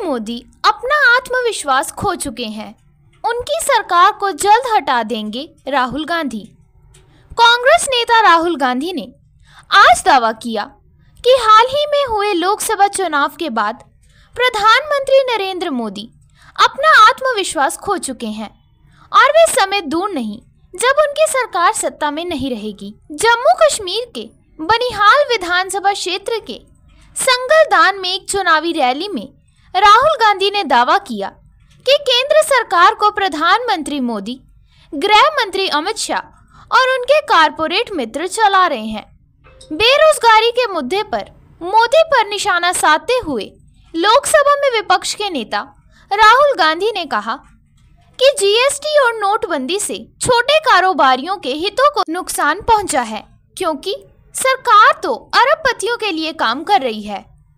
PM Modi अपना आत्मविश्वास खो चुके हैं उनकी सरकार को जल्द हटा देंगे राहुल गांधी कांग्रेस नेता राहुल गांधी ने आज दावा किया कि हाल ही में हुए लोकसभा चुनाव के बाद प्रधानमंत्री नरेंद्र मोदी अपना आत्मविश्वास खो चुके हैं और वे समय दूर नहीं जब उनकी सरकार सत्ता में नहीं रहेगी जम्मू कश्मीर के बनिहाल विधानसभा क्षेत्र के संगलदान में एक चुनावी रैली में राहुल गांधी ने दावा किया कि केंद्र सरकार को प्रधानमंत्री मोदी गृह मंत्री अमित शाह और उनके कारपोरेट मित्र चला रहे हैं बेरोजगारी के मुद्दे पर मोदी पर निशाना साधते हुए लोकसभा में विपक्ष के नेता राहुल गांधी ने कहा कि जीएसटी और नोटबंदी से छोटे कारोबारियों के हितों को नुकसान पहुंचा है क्योंकि सरकार तो अरबपतियों के लिए काम कर रही है